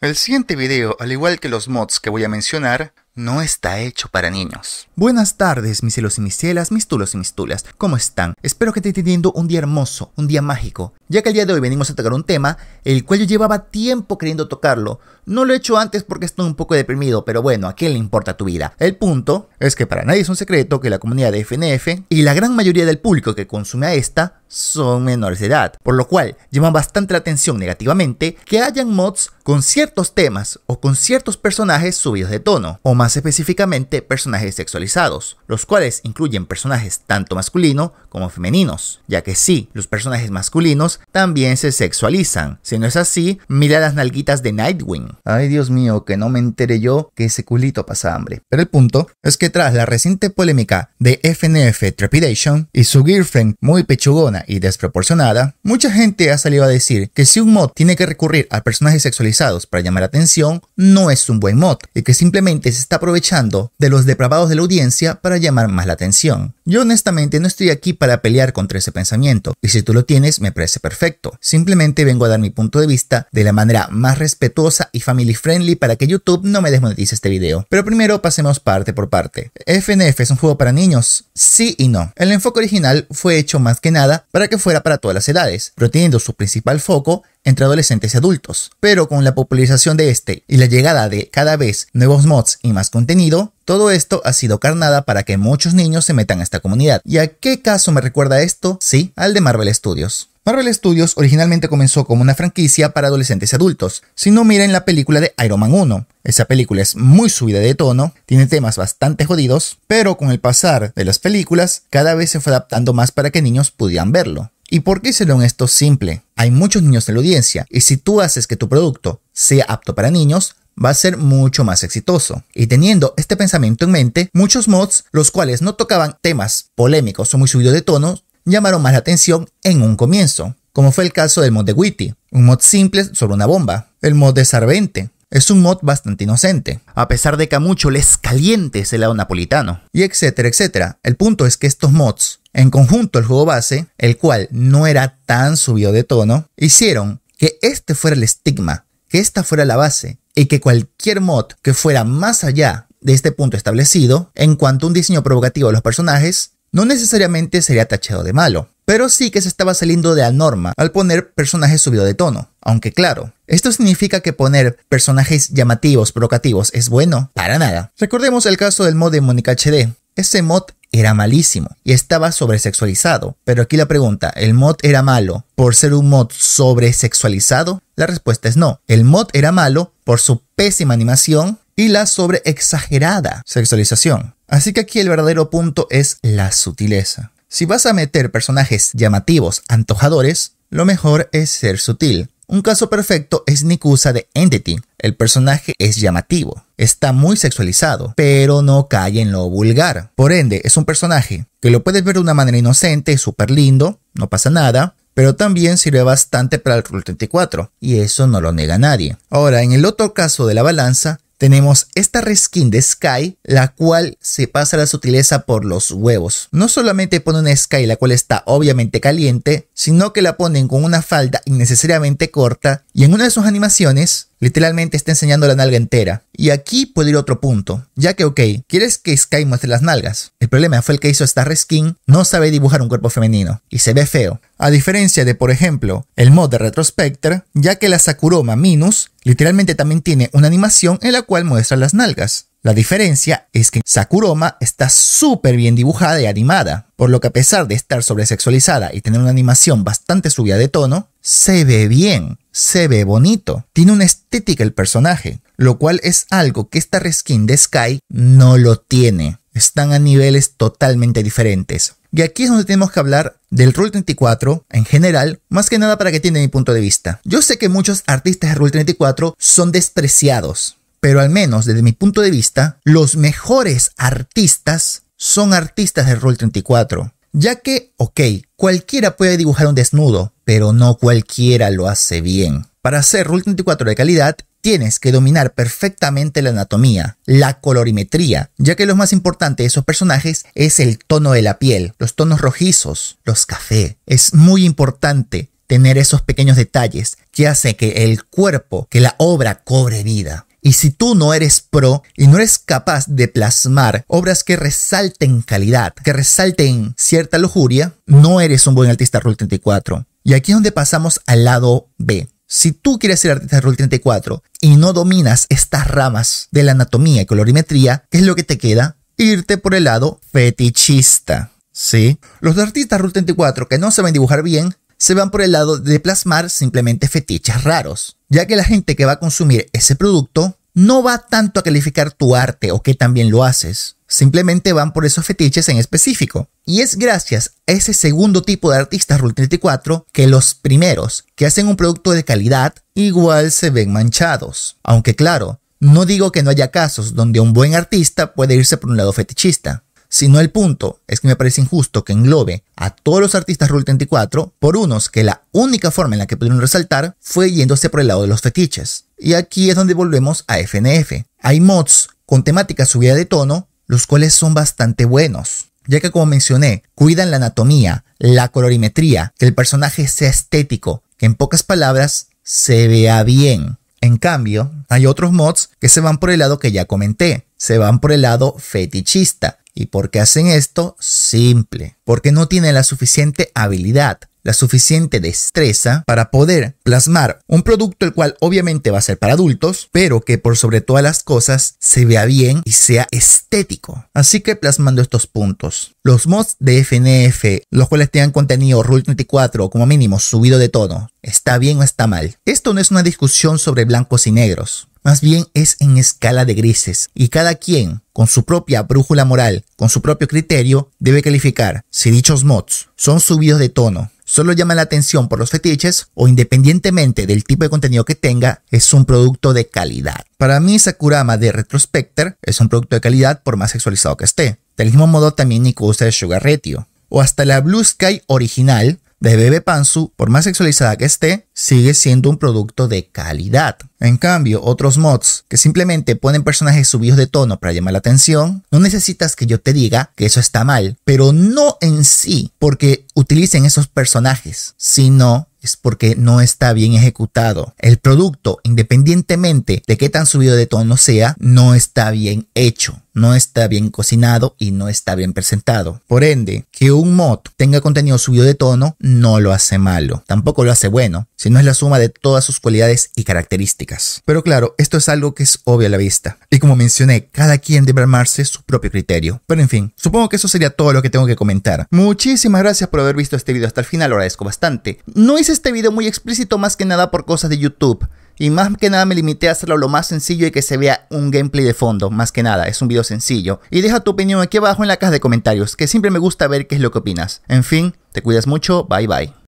El siguiente video, al igual que los mods que voy a mencionar, no está hecho para niños. Buenas tardes, mis celos y mis cielas, mis tulos y mis tulas. ¿Cómo están? Espero que te teniendo un día hermoso, un día mágico, ya que el día de hoy venimos a tocar un tema el cual yo llevaba tiempo queriendo tocarlo. No lo he hecho antes porque estoy un poco deprimido, pero bueno, ¿a quién le importa tu vida? El punto es que para nadie es un secreto que la comunidad de FNF y la gran mayoría del público que consume a esta son menores de edad, por lo cual llama bastante la atención negativamente que hayan mods con ciertos temas o con ciertos personajes subidos de tono, o más específicamente personajes sexualizados, los cuales incluyen personajes tanto masculino como femeninos, ya que sí, los personajes masculinos también se sexualizan. Si no es así, mira las nalguitas de Nightwing. Ay Dios mío, que no me entere yo que ese culito pasa hambre. Pero el punto es que tras la reciente polémica de FNF Trepidation y su girlfriend muy pechugona y desproporcionada, mucha gente ha salido a decir que si un mod tiene que recurrir a personajes sexualizados para llamar atención, no es un buen mod y que simplemente se está aprovechando de los depravados de la audiencia para llamar más la atención. Yo honestamente no estoy aquí para pelear contra ese pensamiento, y si tú lo tienes me parece perfecto. Simplemente vengo a dar mi punto de vista de la manera más respetuosa y family friendly para que YouTube no me desmonetice este video. Pero primero pasemos parte por parte. FNF es un juego para niños, sí y no. El enfoque original fue hecho más que nada para que fuera para todas las edades, pero teniendo su principal foco entre adolescentes y adultos. Pero con la popularización de este y la llegada de cada vez nuevos mods y más contenido, todo esto ha sido carnada para que muchos niños se metan a esta comunidad. ¿Y a qué caso me recuerda esto? Sí, al de Marvel Studios. Marvel Studios originalmente comenzó como una franquicia para adolescentes y adultos. Si no miren la película de Iron Man 1, esa película es muy subida de tono, tiene temas bastante jodidos, pero con el pasar de las películas cada vez se fue adaptando más para que niños pudieran verlo. ¿Y por qué hicieron esto simple? Hay muchos niños en la audiencia y si tú haces que tu producto sea apto para niños, va a ser mucho más exitoso. Y teniendo este pensamiento en mente, muchos mods, los cuales no tocaban temas polémicos o muy subidos de tono, llamaron más la atención en un comienzo, como fue el caso del mod de Witty, un mod simple sobre una bomba, el mod de Sarvente, es un mod bastante inocente, a pesar de que a muchos les caliente ese lado napolitano, y etcétera, etcétera. El punto es que estos mods en conjunto, el juego base, el cual no era tan subido de tono, hicieron que este fuera el estigma, que esta fuera la base, y que cualquier mod que fuera más allá de este punto establecido, en cuanto a un diseño provocativo de los personajes, no necesariamente sería tachado de malo, pero sí que se estaba saliendo de la norma al poner personajes subidos de tono. Aunque claro, ¿esto significa que poner personajes llamativos, provocativos es bueno? Para nada. Recordemos el caso del mod de Mónica HD, ese mod era malísimo y estaba sobresexualizado. Pero aquí la pregunta, ¿el mod era malo por ser un mod sobresexualizado? La respuesta es no. El mod era malo por su pésima animación y la sobreexagerada sexualización. Así que aquí el verdadero punto es la sutileza. Si vas a meter personajes llamativos, antojadores, lo mejor es ser sutil. Un caso perfecto es Nikusa de Entity. El personaje es llamativo, está muy sexualizado, pero no cae en lo vulgar. Por ende, es un personaje que lo puedes ver de una manera inocente, súper lindo, no pasa nada, pero también sirve bastante para el Rule 34, y eso no lo nega nadie. Ahora, en el otro caso de la balanza, tenemos esta reskin de Sky, la cual se pasa la sutileza por los huevos. No solamente pone una Sky, la cual está obviamente caliente, sino que la ponen con una falda innecesariamente corta y en una de sus animaciones, literalmente está enseñando la nalga entera. Y aquí puede ir otro punto, ya que, ok, quieres que Sky muestre las nalgas. El problema fue el que hizo esta reskin, no sabe dibujar un cuerpo femenino, y se ve feo. A diferencia de, por ejemplo, el mod de Retrospector, ya que la Sakuroma Minus literalmente también tiene una animación en la cual muestra las nalgas. La diferencia es que Sakuroma está súper bien dibujada y animada, por lo que a pesar de estar sobresexualizada y tener una animación bastante subida de tono, se ve bien, se ve bonito, tiene una estética el personaje, lo cual es algo que esta reskin de Sky no lo tiene. Están a niveles totalmente diferentes. Y aquí es donde tenemos que hablar del Rule 34 en general, más que nada para que tiene mi punto de vista. Yo sé que muchos artistas de Rule 34 son despreciados, pero al menos desde mi punto de vista, los mejores artistas son artistas de Rule 34. Ya que, ok, cualquiera puede dibujar un desnudo, pero no cualquiera lo hace bien. Para hacer Rule 34 de calidad, tienes que dominar perfectamente la anatomía, la colorimetría, ya que lo más importante de esos personajes es el tono de la piel, los tonos rojizos, los café. Es muy importante tener esos pequeños detalles que hace que el cuerpo, que la obra cobre vida. Y si tú no eres pro y no eres capaz de plasmar obras que resalten calidad, que resalten cierta lujuria, no eres un buen artista Rule 34. Y aquí es donde pasamos al lado B. Si tú quieres ser artista Rule 34 y no dominas estas ramas de la anatomía y colorimetría, ¿qué es lo que te queda? Irte por el lado fetichista. ¿Sí? Los artistas Rule 34 que no saben dibujar bien se van por el lado de plasmar simplemente fetiches raros, ya que la gente que va a consumir ese producto no va tanto a calificar tu arte o que también lo haces, simplemente van por esos fetiches en específico. Y es gracias a ese segundo tipo de artistas Rule 34 que los primeros que hacen un producto de calidad igual se ven manchados. Aunque claro, no digo que no haya casos donde un buen artista puede irse por un lado fetichista, sino el punto es que me parece injusto que englobe a todos los artistas Rule 34 por unos que la única forma en la que pudieron resaltar fue yéndose por el lado de los fetiches. Y aquí es donde volvemos a FNF. Hay mods con temática subida de tono, los cuales son bastante buenos ya que como mencioné, cuidan la anatomía, la colorimetría, que el personaje sea estético, que en pocas palabras se vea bien. En cambio, hay otros mods que se van por el lado que ya comenté, se van por el lado fetichista, ¿Y por qué hacen esto? Simple, porque no tienen la suficiente habilidad, la suficiente destreza para poder plasmar un producto el cual obviamente va a ser para adultos, pero que por sobre todas las cosas se vea bien y sea estético. Así que plasmando estos puntos, los mods de FNF, los cuales tengan contenido Rule 34 como mínimo subido de tono, ¿está bien o está mal? Esto no es una discusión sobre blancos y negros. Más bien es en escala de grises y cada quien, con su propia brújula moral, con su propio criterio, debe calificar si dichos mods son subidos de tono, solo llama la atención por los fetiches o independientemente del tipo de contenido que tenga, es un producto de calidad. Para mí, Sakurama de Retrospector es un producto de calidad por más sexualizado que esté. Del mismo modo también usa el Sugar Retio. O hasta la Blue Sky original de Bebe Pansu, por más sexualizada que esté, sigue siendo un producto de calidad. En cambio, otros mods que simplemente ponen personajes subidos de tono para llamar la atención, no necesitas que yo te diga que eso está mal, pero no en sí porque utilicen esos personajes, sino porque no está bien ejecutado. El producto, independientemente de qué tan subido de tono sea, no está bien hecho no está bien cocinado y no está bien presentado. Por ende, que un mod tenga contenido subido de tono no lo hace malo, tampoco lo hace bueno, sino es la suma de todas sus cualidades y características. Pero claro, esto es algo que es obvio a la vista. Y como mencioné, cada quien debe armarse su propio criterio. Pero en fin, supongo que eso sería todo lo que tengo que comentar. Muchísimas gracias por haber visto este video hasta el final, lo agradezco bastante. No hice este video muy explícito más que nada por cosas de YouTube. Y más que nada me limité a hacerlo lo más sencillo y que se vea un gameplay de fondo, más que nada, es un video sencillo. Y deja tu opinión aquí abajo en la caja de comentarios, que siempre me gusta ver qué es lo que opinas. En fin, te cuidas mucho, bye bye.